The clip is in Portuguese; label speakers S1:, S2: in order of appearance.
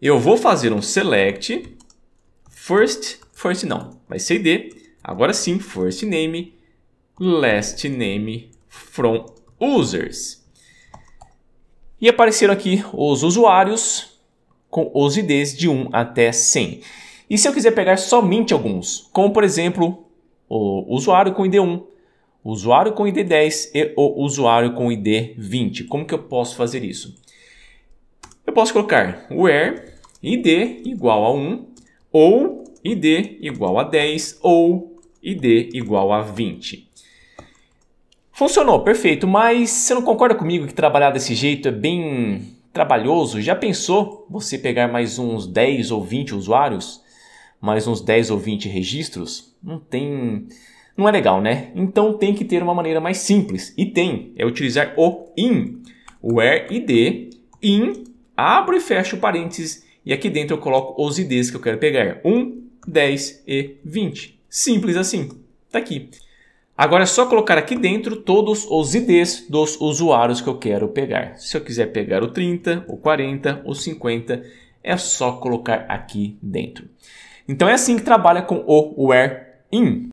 S1: eu vou fazer um select first, first não, vai ser ID, agora sim, first name, last name from users. E apareceram aqui os usuários com os IDs de 1 até 100. E se eu quiser pegar somente alguns, como por exemplo, o usuário com ID 1, o usuário com ID 10 e o usuário com ID 20. Como que eu posso fazer isso? Eu posso colocar where id igual a 1, ou id igual a 10, ou id igual a 20. Funcionou, perfeito, mas você não concorda comigo que trabalhar desse jeito é bem trabalhoso? Já pensou você pegar mais uns 10 ou 20 usuários? Mais uns 10 ou 20 registros? Não tem. Não é legal, né? Então tem que ter uma maneira mais simples. E tem, é utilizar o in. O Where id, in, abre e fecha parênteses e aqui dentro eu coloco os IDs que eu quero pegar. 1, 10 e 20. Simples assim. Está aqui. Agora é só colocar aqui dentro todos os IDs dos usuários que eu quero pegar. Se eu quiser pegar o 30, o 40, o 50, é só colocar aqui dentro. Então é assim que trabalha com o where in.